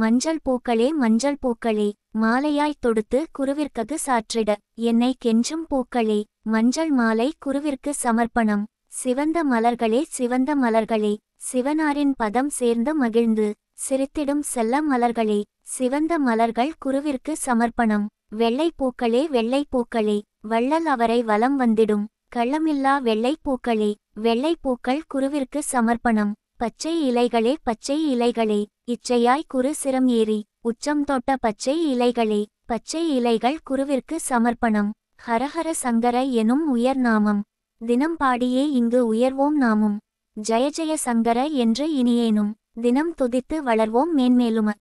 மஞ்சள் பூக்களே மஞ்சள் பூக்களே மாலையாய் தொடுத்து குருவிற்ககு சாற்றிட என்னை கெஞ்சும் பூக்களே மஞ்சள் மாலை குருவிற்கு சமர்ப்பணம் சிவந்த மலர்களே சிவந்த மலர்களே சிவனாரின் பதம் சேர்ந்து மகிழ்ந்து சிரித்திடும் செல்ல மலர்களே சிவந்த மலர்கள் குருவிற்கு சமர்ப்பணம் வெள்ளை பூக்களே வெள்ளை பூக்களே வள்ளல் அவரை வலம் வந்திடும் கள்ளமில்லா வெள்ளை பூக்களே வெள்ளை பூக்கள் குருவிற்கு சமர்ப்பணம் பச்சை இலைகளே பச்சை இலைகளே இச்சையாய் குறு சிரம் ஏறி உச்சம் தொட்ட பச்சை இலைகளே பச்சை இலைகள் குருவிற்கு சமர்ப்பணம் ஹரஹர சங்கர எனும் உயர் நாமம் தினம் பாடியே இங்கு உயர்வோம் நாமும் ஜய ஜய சங்கர என்று இனியேனும் தினம் துதித்து வளர்வோம் மேன்மேலும